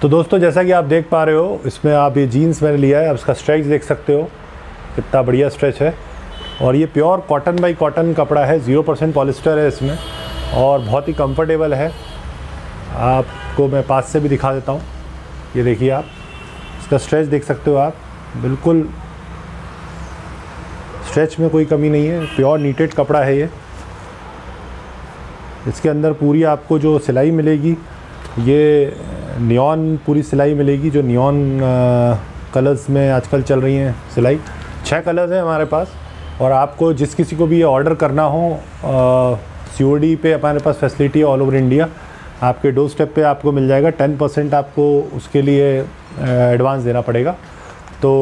तो दोस्तों जैसा कि आप देख पा रहे हो इसमें आप ये जीन्स मैंने लिया है आप इसका स्ट्रेच देख सकते हो कितना बढ़िया स्ट्रेच है और ये प्योर कॉटन बाई कॉटन कपड़ा है ज़ीरो परसेंट पॉलिस्टर है इसमें और बहुत ही कंफर्टेबल है आपको मैं पास से भी दिखा देता हूँ ये देखिए आप इसका स्ट्रेच देख सकते हो आप बिल्कुल स्ट्रेच में कोई कमी नहीं है प्योर नीटेड कपड़ा है ये इसके अंदर पूरी आपको जो सिलाई मिलेगी ये नियॉन पूरी सिलाई मिलेगी जो नियॉन कलर्स में आजकल चल रही हैं सिलाई छः कलर्स हैं हमारे पास और आपको जिस किसी को भी ये ऑर्डर करना हो सी पे हमारे पास फैसिलिटी ऑल ओवर इंडिया आपके डो स्टेप पर आपको मिल जाएगा टेन परसेंट आपको उसके लिए एडवांस देना पड़ेगा तो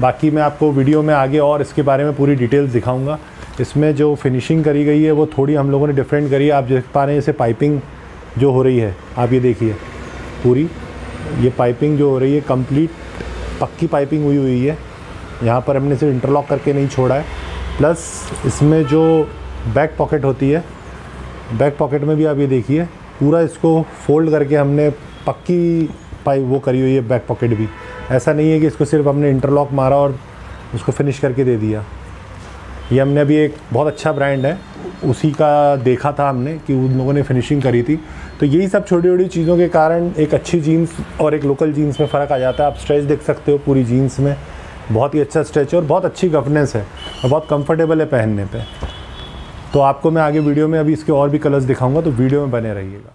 बाकी मैं आपको वीडियो में आगे और इसके बारे में पूरी डिटेल्स दिखाऊंगा इसमें जो फिनिशिंग करी गई है वो थोड़ी हम लोगों ने डिफरेंट करी है आप देख पा रहे हैं इसे पाइपिंग जो हो रही है आप ये देखिए पूरी ये पाइपिंग जो हो रही है कंप्लीट पक्की पाइपिंग हुई हुई है यहाँ पर हमने सिर्फ इंटरलॉक करके नहीं छोड़ा है प्लस इसमें जो बैक पॉकेट होती है बैक पॉकेट में भी आप ये देखिए पूरा इसको फोल्ड करके हमने पक्की पाइप वो करी हुई है बैक पॉकेट भी ऐसा नहीं है कि इसको सिर्फ हमने इंटरलॉक मारा और उसको फिनिश करके दे दिया ये हमने अभी एक बहुत अच्छा ब्रांड है उसी का देखा था हमने कि उन लोगों ने फिनिशिंग करी थी तो यही सब छोटी छोटी चीज़ों के कारण एक अच्छी जीन्स और एक लोकल जीन्स में फ़र्क आ जाता है आप स्ट्रेच देख सकते हो पूरी जीन्स में बहुत ही अच्छा स्ट्रेच है और बहुत अच्छी गफनेस है और बहुत कम्फर्टेबल है पहनने पर तो आपको मैं आगे वीडियो में अभी इसके और भी कलर्स दिखाऊंगा तो वीडियो में बने रहिएगा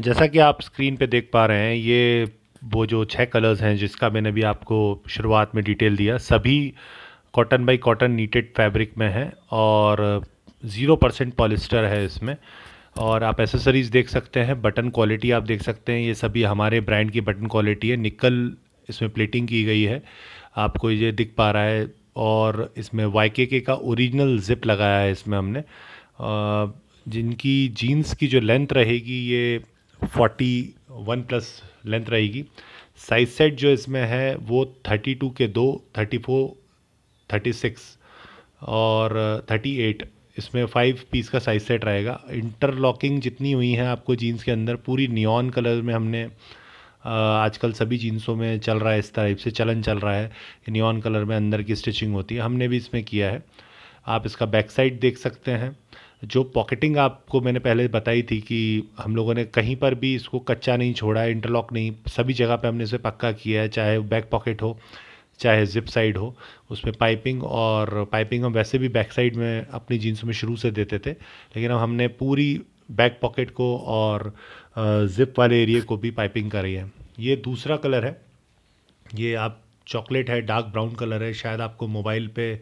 जैसा कि आप स्क्रीन पे देख पा रहे हैं ये वो जो छः कलर्स हैं जिसका मैंने भी आपको शुरुआत में डिटेल दिया सभी cotton by cotton knitted fabric में है और ज़ीरो परसेंट पॉलिस्टर है इसमें और आप एसेसरीज़ देख सकते हैं बटन क्वालिटी आप देख सकते हैं ये सभी हमारे ब्रांड की बटन क्वालिटी है निकल इसमें प्लेटिंग की गई है आपको ये दिख पा रहा है और इसमें वाई का ओरिजिनल ज़िप लगाया है इसमें हमने जिनकी जीन्स की जो लेंथ रहेगी ये फोर्टी वन प्लस लेंथ रहेगी साइज सेट जो इसमें है वो थर्टी टू के दो थर्टी फोर थर्टी सिक्स और थर्टी एट इसमें फाइव पीस का साइज सेट रहेगा इंटरलॉकिंग जितनी हुई है आपको जीन्स के अंदर पूरी नियॉन कलर में हमने आजकल सभी जीन्सों में चल रहा है इस टाइप से चलन चल रहा है नियॉन कलर में अंदर की स्टिचिंग होती है हमने भी इसमें किया है आप इसका बैक साइड देख सकते हैं जो पॉकेटिंग आपको मैंने पहले बताई थी कि हम लोगों ने कहीं पर भी इसको कच्चा नहीं छोड़ा है इंटरलॉक नहीं सभी जगह पे हमने इसे पक्का किया है चाहे बैक पॉकेट हो चाहे जिप साइड हो उसमें पाइपिंग और पाइपिंग हम वैसे भी बैक साइड में अपनी जीन्स में शुरू से देते थे लेकिन अब हमने पूरी बैक पॉकेट को और ज़िप वाले एरिए को भी पाइपिंग करी है ये दूसरा कलर है ये आप चॉकलेट है डार्क ब्राउन कलर है शायद आपको मोबाइल पे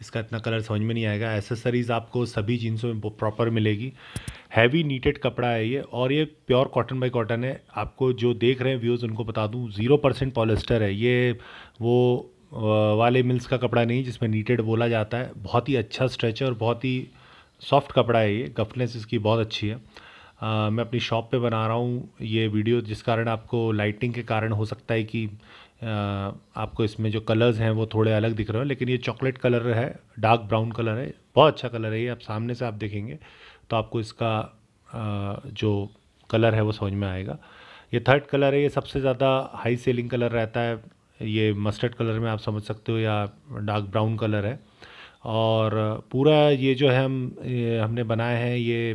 इसका इतना कलर समझ में नहीं आएगा एसेसरीज़ आपको सभी जीन्सों में प्रॉपर मिलेगी हैवी नीटेड कपड़ा है ये और ये प्योर कॉटन बाई कॉटन है आपको जो देख रहे हैं व्यूज़ उनको बता दूँ ज़ीरो परसेंट पॉलिस्टर है ये वो वाले मिल्स का कपड़ा नहीं जिसमें नीटेड बोला जाता है बहुत ही अच्छा स्ट्रेच है और बहुत ही सॉफ्ट कपड़ा है ये गफनेस इसकी बहुत अच्छी है मैं अपनी शॉप पे बना रहा हूँ ये वीडियो जिस कारण आपको लाइटिंग के कारण हो सकता है कि आपको इसमें जो कलर्स हैं वो थोड़े अलग दिख रहे हो लेकिन ये चॉकलेट कलर है डार्क ब्राउन कलर है बहुत अच्छा कलर है ये आप सामने से आप देखेंगे तो आपको इसका जो कलर है वो समझ में आएगा ये थर्ड कलर है ये सबसे ज़्यादा हाई सेलिंग कलर रहता है ये मस्टर्ड कलर में आप समझ सकते हो या डार्क ब्राउन कलर है और पूरा ये जो है हम हमने बनाए हैं ये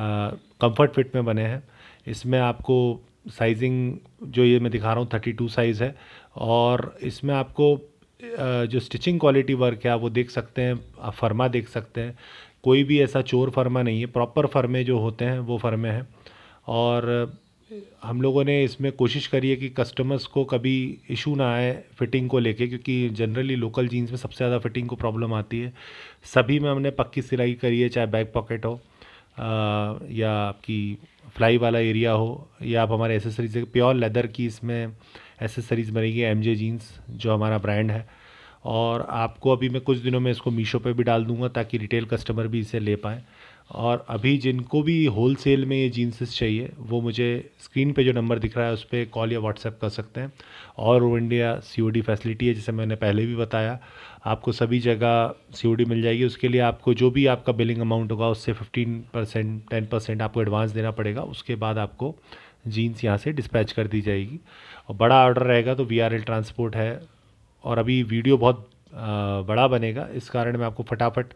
कंफर्ट फिट में बने हैं इसमें आपको साइजिंग जो ये मैं दिखा रहा हूँ थर्टी टू साइज़ है और इसमें आपको जो स्टिचिंग क्वालिटी वर्क है आप वो देख सकते हैं आप फर्मा देख सकते हैं कोई भी ऐसा चोर फर्मा नहीं है प्रॉपर फर्मे जो होते हैं वो फर्मे हैं और हम लोगों ने इसमें कोशिश करी है कि कस्टमर्स को कभी इशू ना आए फिटिंग को लेके क्योंकि जनरली लोकल जीन्स में सबसे ज़्यादा फिटिंग को प्रॉब्लम आती है सभी में हमने पक्की सिलाई करी है चाहे बैक पॉकेट हो या आपकी फ्लाई वाला एरिया हो या आप हमारे एसेसरीज प्योर लेदर की इसमें एसेसरीज़ बनेगी एम जे जीन्स जो हमारा ब्रांड है और आपको अभी मैं कुछ दिनों में इसको मीशो पे भी डाल दूंगा ताकि रिटेल कस्टमर भी इसे ले पाएँ और अभी जिनको भी होल सेल में ये जीन्सेस चाहिए वो मुझे स्क्रीन पे जो नंबर दिख रहा है उस पर कॉल या व्हाट्सएप कर सकते हैं और वो इंडिया सी फैसिलिटी है जैसे मैंने पहले भी बताया आपको सभी जगह सी मिल जाएगी उसके लिए आपको जो भी आपका बिलिंग अमाउंट होगा उससे फिफ्टीन परसेंट टेन परसेंट आपको एडवांस देना पड़ेगा उसके बाद आपको जीन्स यहाँ से डिस्पैच कर दी जाएगी और बड़ा ऑर्डर रहेगा तो वी ट्रांसपोर्ट है और अभी वीडियो बहुत बड़ा बनेगा इस कारण मैं आपको फटाफट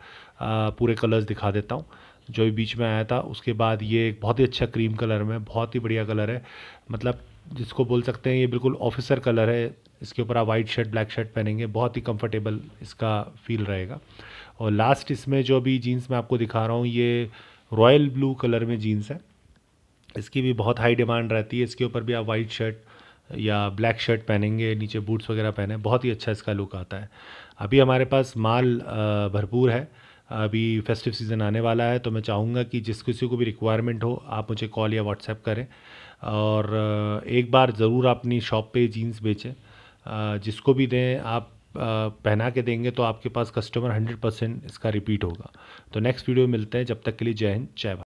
पूरे कलर्स दिखा देता हूँ जो भी बीच में आया था उसके बाद ये एक बहुत ही अच्छा क्रीम कलर में बहुत ही बढ़िया कलर है मतलब जिसको बोल सकते हैं ये बिल्कुल ऑफिसर कलर है इसके ऊपर आप वाइट शर्ट ब्लैक शर्ट पहनेंगे बहुत ही कंफर्टेबल इसका फील रहेगा और लास्ट इसमें जो भी जीन्स मैं आपको दिखा रहा हूँ ये रॉयल ब्लू कलर में जीन्स है इसकी भी बहुत हाई डिमांड रहती है इसके ऊपर भी आप वाइट शर्ट या ब्लैक शर्ट पहनेंगे नीचे बूट्स वगैरह पहने बहुत ही अच्छा इसका लुक आता है अभी हमारे पास माल भरपूर है अभी फेस्टिव सीज़न आने वाला है तो मैं चाहूँगा कि जिस किसी को भी रिक्वायरमेंट हो आप मुझे कॉल या व्हाट्सएप करें और एक बार ज़रूर अपनी शॉप पे जीन्स बेचें जिसको भी दें आप पहना के देंगे तो आपके पास कस्टमर हंड्रेड परसेंट इसका रिपीट होगा तो नेक्स्ट वीडियो मिलते हैं जब तक के लिए जय हिंद जय